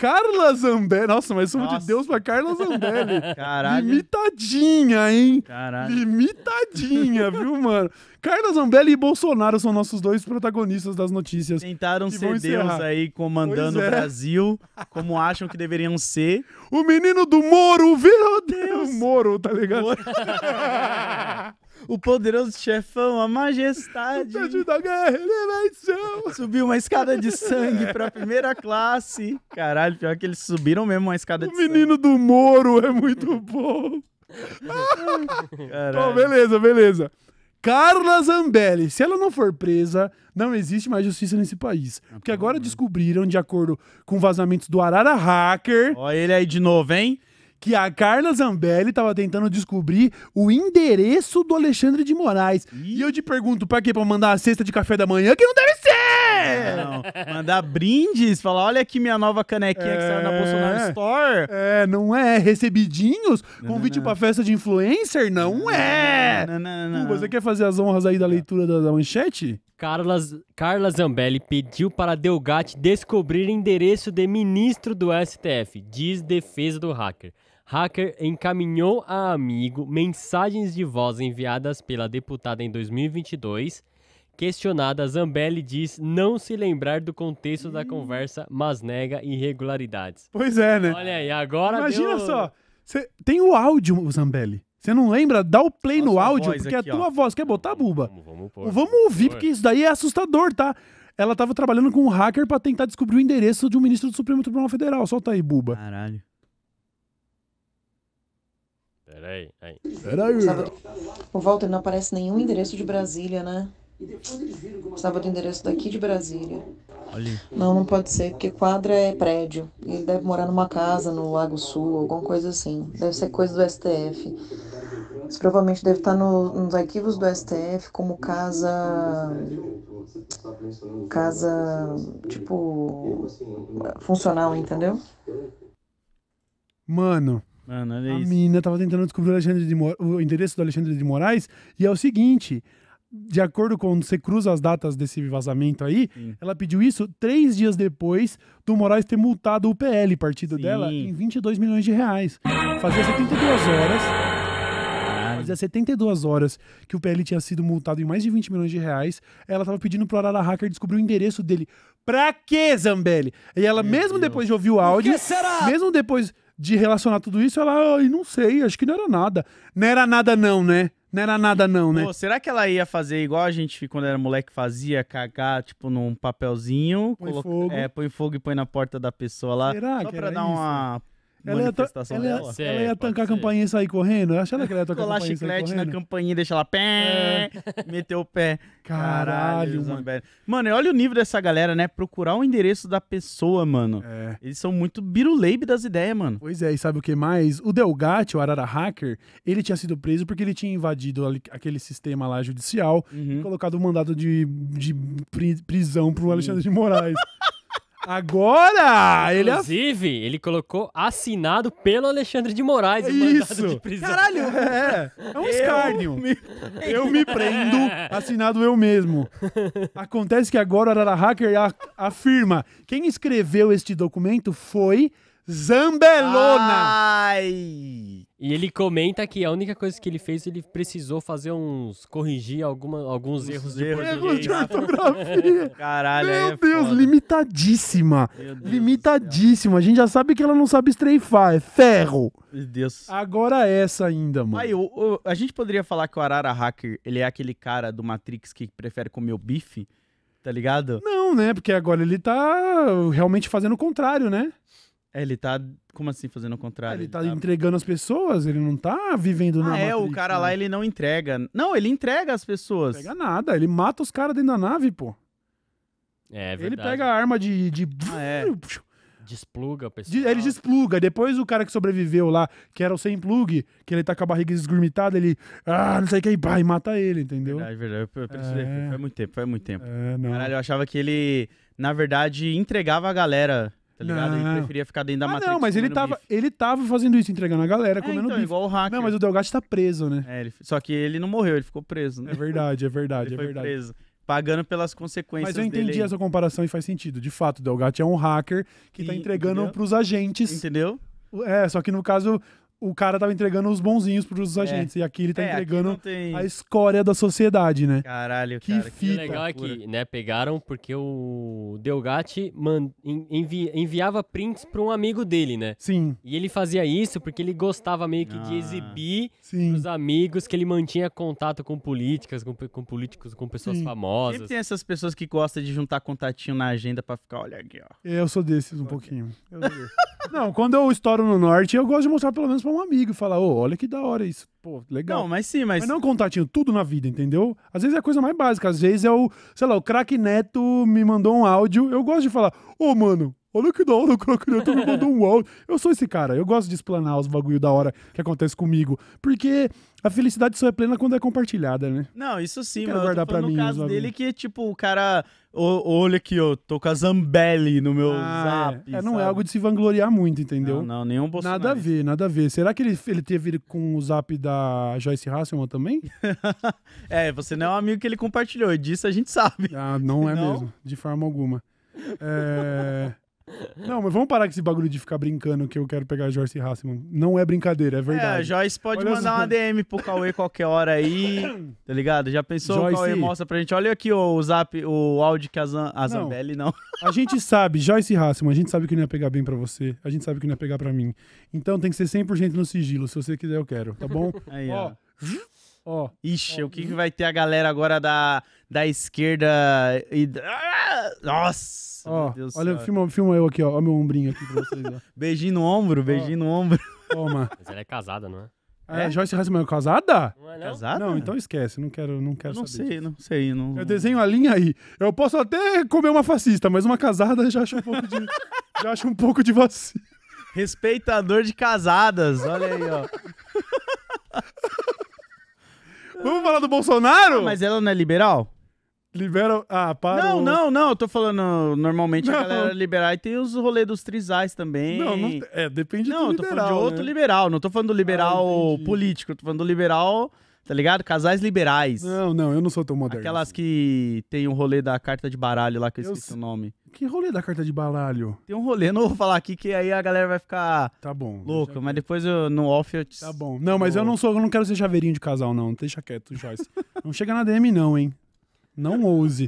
Carla Zambelli. Nossa, mas somos de Deus pra Carla Zambelli. Caralho. Limitadinha, hein? Caralho. Limitadinha, viu, mano? Carla Zambelli e Bolsonaro são nossos dois protagonistas das notícias. Tentaram ser Deus encerrar. aí comandando é. o Brasil, como acham que deveriam ser. O menino do Moro, viu? Deus. Moro, tá ligado? Moro. o poderoso chefão, a majestade. da guerra, é Subiu uma escada de sangue pra primeira classe. Caralho, pior que eles subiram mesmo uma escada de O sangue. menino do Moro é muito bom. Bom, beleza, beleza. Carla Zambelli, se ela não for presa, não existe mais justiça nesse país. Ah, Porque agora descobriram, de acordo com vazamentos do Arara Hacker, Ó ele aí de novo, hein? que a Carla Zambelli estava tentando descobrir o endereço do Alexandre de Moraes. Ih. E eu te pergunto, pra quê? Pra mandar a cesta de café da manhã? Que não deve ser! Não, mandar brindes, falar, olha aqui minha nova canequinha é... que saiu na é. Bolsonaro Store. É, não é. Recebidinhos? Não, Convite não, não. pra festa de influencer? Não, não é! Não, não, não, Você quer fazer as honras aí da leitura da, da manchete? Carla Zambelli pediu para Delgatti descobrir endereço de ministro do STF, diz defesa do hacker. Hacker encaminhou a amigo mensagens de voz enviadas pela deputada em 2022. Questionada, Zambelli diz não se lembrar do contexto hum. da conversa, mas nega irregularidades. Pois é, né? Olha aí, agora. Imagina deu... só, tem o áudio, Zambelli. Você não lembra? Dá o play Nossa, no áudio, porque é aqui, é a tua ó. voz. Quer botar, Buba? Vamos, vamos, vamos ouvir, porque isso daí é assustador, tá? Ela tava trabalhando com um hacker para tentar descobrir o endereço de um ministro do Supremo Tribunal Federal. Solta aí, Buba. Caralho. Peraí, aí. Peraí. Sábado... O Walter não aparece nenhum endereço de Brasília, né? Sábado o endereço daqui de Brasília. Ali. Não, não pode ser, porque quadra é prédio. Ele deve morar numa casa no Lago Sul, alguma coisa assim. Deve ser coisa do STF. Isso provavelmente deve estar tá no, nos arquivos do STF como casa. Casa, tipo. funcional, entendeu? Mano, Mano, a menina tava tentando descobrir o, Alexandre de o endereço do Alexandre de Moraes e é o seguinte: de acordo com você cruza as datas desse vazamento aí, Sim. ela pediu isso três dias depois do Moraes ter multado o PL, partido Sim. dela, em 22 milhões de reais. Fazia 72 horas. Fazia 72 horas que o PL tinha sido multado em mais de 20 milhões de reais. Ela tava pedindo pro Arara Hacker descobrir o endereço dele. Pra quê, Zambelli? E ela, Meu mesmo Deus. depois de ouvir o áudio. Mesmo depois de relacionar tudo isso, ela, ai, não sei, acho que não era nada. Não era nada não, né? Não era nada não, né? Pô, será que ela ia fazer igual a gente, quando era moleque, fazia cagar, tipo, num papelzinho? Põe coloca, fogo. É, põe fogo e põe na porta da pessoa lá. Será só que pra dar isso? uma ela ia, ela, ia, ela ia é, tancar a campainha e sair correndo? Eu achava que ela ia tocar Colar chiclete na campainha e deixar ela pé, é. meter o pé. Caralho, Caralho mano. Mano, olha o nível dessa galera, né? Procurar o endereço da pessoa, mano. É. Eles são muito biruleibe das ideias, mano. Pois é, e sabe o que mais? O Delgate, o Arara Hacker, ele tinha sido preso porque ele tinha invadido aquele sistema lá judicial uhum. e colocado um mandado de, de prisão pro Alexandre uhum. de Moraes. Agora! Ele Inclusive, ele, ele colocou assinado pelo Alexandre de Moraes Isso. de prisão. Caralho! É, é um eu escárnio. Me... Eu me prendo, assinado eu mesmo. Acontece que agora o Arara Hacker afirma: quem escreveu este documento foi Zambelona! Ai! E ele comenta que a única coisa que ele fez, ele precisou fazer uns. corrigir alguma, alguns Os erros de erros de ortografia. Caralho, Meu é Deus, foda. limitadíssima. Meu Deus limitadíssima. A gente já sabe que ela não sabe estreifar, é ferro. Meu Deus. Agora é essa ainda, mano. Aí, o, o, a gente poderia falar que o Arara Hacker, ele é aquele cara do Matrix que prefere comer o bife, tá ligado? Não, né? Porque agora ele tá realmente fazendo o contrário, né? É, ele tá, como assim, fazendo o contrário? Ele, ele tá, tá, entregando as pessoas, ele não tá vivendo ah, na é, Matrix, o cara né? lá, ele não entrega. Não, ele entrega as pessoas. Não pega nada, ele mata os caras dentro da nave, pô. É, é verdade. Ele pega a arma de... de... Ah, é. Despluga a pessoal. Ele despluga. Depois o cara que sobreviveu lá, que era o sem plug, que ele tá com a barriga esgurmitada, ele. Ah, não sei o que, e pá, e mata ele, entendeu? Verdade, verdade. Eu, preciso. é... Faz muito tempo, faz muito tempo. É, Caralho, eu achava que ele, na verdade, entregava a galera tá ligado? Não. Ele preferia ficar dentro da ah, Matrix. Não, mas ele tava, bife. ele tava fazendo isso, entregando a galera, é, comendo então, bife. igual o hacker. Não, mas o Delgatti tá preso, né? É, ele, só que ele não morreu, ele ficou preso, né? É verdade, é verdade, ele é foi verdade. preso. Pagando pelas consequências Mas eu entendi essa comparação e faz sentido. De fato, o Delgatti é um hacker que tá e, tá entregando entendeu? pros agentes. Entendeu? É, só que no caso, o cara tava entregando os bonzinhos pros é. agentes. E aqui ele tá é, entregando tem... a escória da sociedade, né? Caralho, que cara. Fita. Que legal é que, né, pegaram porque o Delgatti man... envi... enviava prints pra um amigo dele, né? Sim. E ele fazia isso porque ele gostava meio que ah. de exibir Sim. pros amigos que ele mantinha contato com políticas, com, com políticos, com pessoas Sim. famosas. Sempre tem essas pessoas que gostam de juntar contatinho na agenda pra ficar, olha aqui, ó. Eu sou desses um pouquinho. Eu sou desses. Não, quando eu estouro no norte, eu gosto de mostrar pelo menos pra um amigo. Falar, ô, olha que da hora isso. Pô, legal. Não, mas sim, mas. Mas não contatinho, tudo na vida, entendeu? Às vezes é a coisa mais básica. Às vezes é o, sei lá, o craque Neto me mandou um áudio. Eu gosto de falar, ô, mano, Olha que da hora, o Crocodilo me mandou um áudio. Eu sou esse cara, eu gosto de explanar os bagulho da hora que acontece comigo. Porque a felicidade só é plena quando é compartilhada, né? Não, isso sim, mano. guardar para mim. No caso dele, que tipo, o cara. O, olha aqui, eu tô com a Zambelli no meu ah, é. zap. É, é não é algo de se vangloriar muito, entendeu? Não, não nenhum Bolsonaro. Nada a ver, nada a ver. Será que ele, ele teve com o zap da Joyce Hasselman também? é, você não é um amigo que ele compartilhou, disso a gente sabe. Ah, não é não? mesmo, de forma alguma. É. Não, mas vamos parar com esse bagulho de ficar brincando que eu quero pegar a Joyce Hasselman. Não é brincadeira, é, é verdade. É, a Joyce pode olha mandar as... uma DM pro Cauê qualquer hora aí, tá ligado? Já pensou? Joyce... O Cauê mostra pra gente. Olha aqui o zap, o áudio que a, Zan... a Zambelli não. não. A gente sabe, Joyce Hasselman, a gente sabe que não ia pegar bem pra você, a gente sabe que não ia pegar pra mim. Então tem que ser 100% no sigilo. Se você quiser, eu quero, tá bom? Aí, ó. Ó. ó. Ixi, ó. o que, que vai ter a galera agora da, da esquerda e. Ah, nossa! Nossa, ó, meu Deus Olha, filma, filma eu aqui, ó. meu ombrinho aqui pra vocês. Ó. beijinho no ombro, beijinho no ombro. Toma. Mas ela é casada, não é? Ah, é? é? Joyce Hasselman é casada? Não é não? Casada? Não, então esquece, não quero, não quero não saber. Sei, não sei, não sei. Eu desenho a linha aí. Eu posso até comer uma fascista, mas uma casada já acho um pouco de, já acho um pouco de vacina. Respeitador de casadas, olha aí, ó. Vamos falar do Bolsonaro? Ah, mas ela não é liberal? Liberam. Ah, para. Não, o... não, não. Eu tô falando. Normalmente não. a galera liberar e tem os rolês dos trisais também. Não, não é, depende não, do liberal. Não, eu tô falando de outro né? liberal. Não tô falando do liberal ah, político. tô falando do liberal, tá ligado? Casais liberais. Não, não, eu não sou tão moderno. Aquelas assim. que tem o um rolê da carta de baralho lá que eu, eu esqueci o nome. Que rolê da carta de baralho? Tem um rolê, não vou falar aqui, que aí a galera vai ficar tá bom, louca, mas depois eu, no off eu te... Tá bom. Não, mas eu não sou, eu não quero ser chaveirinho de casal, não. Deixa quieto, Joyce. não chega na DM, não, hein? Não ouse.